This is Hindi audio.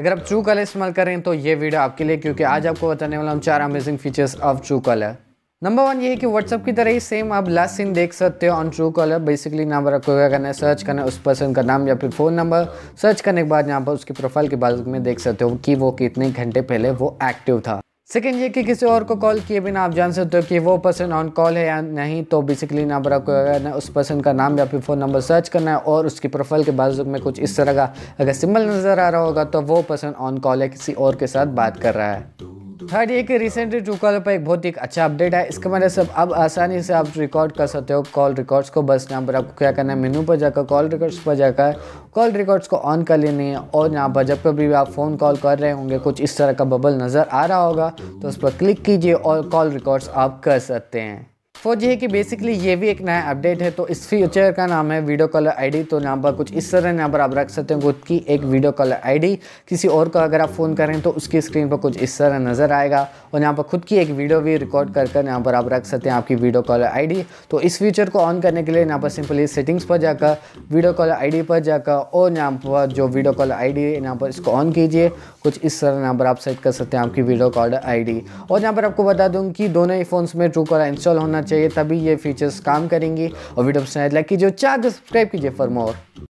अगर आप ट्रू कलर इस्तेमाल करें तो ये वीडियो आपके लिए क्योंकि आज आपको बताने वाला हूँ चार amazing features of Truecaller number one ये है कि व्हाट्सअप की तरह ही सेम आप लास्ट सीन देख सकते हो ऑन ट्रू कॉलर बेसिकली नाम आपको क्या करना है सर्च करना है उस पर्सन का नाम या फिर फ़ोन नंबर सर्च करने के बाद यहाँ पर उसकी प्रोफाइल के बाजू में देख सकते हो कि वो कितने घंटे पहले वो एक्टिव था सेकेंड ये कि किसी और को कॉल किए बिना आप जान सकते हो कि वो पर्सन ऑन कॉल है या नहीं तो बेसिकली ना बड़ा आपको उस पर्सन का नाम या फिर फ़ोन नंबर सर्च करना है और उसकी प्रोफाइल के बाजू में कुछ इस तरह का अगर सिंबल नज़र आ रहा होगा तो वो पर्सन ऑन कॉल है किसी और के साथ बात कर रहा है थर्ड ये कि रिसेंटली ट्रू कॉलर पर एक बहुत ही अच्छा अपडेट है इसके मतलब सब अब आसानी से आप रिकॉर्ड कर सकते हो कॉल रिकॉर्ड्स को बस यहाँ पर आपको क्या करना है मेनू पर जाकर कॉल रिकॉर्ड्स पर जाकर कॉल रिकॉर्ड्स को ऑन कर लेनी है और यहाँ पर जब कभी भी आप फ़ोन कॉल कर रहे होंगे कुछ इस तरह का बबल नज़र आ रहा होगा तो उस पर क्लिक कीजिए और कॉल रिकॉर्ड्स आप कर सकते हैं वो ये है कि बेसिकली ये भी एक नया अपडेट है तो इस फीचर का नाम है वीडियो कॉलर आईडी तो यहाँ पर कुछ इस तरह यहाँ पर आप रख सकते हैं खुद की एक वीडियो कॉलर आईडी किसी और को अगर आप फ़ोन करें तो उसकी स्क्रीन पर कुछ इस तरह नज़र आएगा और यहाँ पर खुद की एक वीडियो भी रिकॉर्ड कर कर यहाँ पर आप रख सकते हैं आपकी वीडियो कॉलर आई तो इस फीचर को ऑन करने के लिए यहाँ पर सिंपली सेटिंग्स पर जाकर वीडियो कॉलर आई पर जाकर और यहाँ पर जो वीडियो कॉलर आई डी यहाँ पर इसको ऑन कीजिए कुछ इस तरह यहाँ पर आप सेट कर सकते हैं आपकी वीडियो कॉलर आई और यहाँ पर आपको बता दूँ कि दोनों ही फ़ोन्स में ट्रू कॉलर इंस्टॉल होना चाहिए तभी ये फीचर्स काम करेंगी और वीडियो पसंद लाइक तो कीजिए चैनल सब्सक्राइब कीजिए फॉर मोर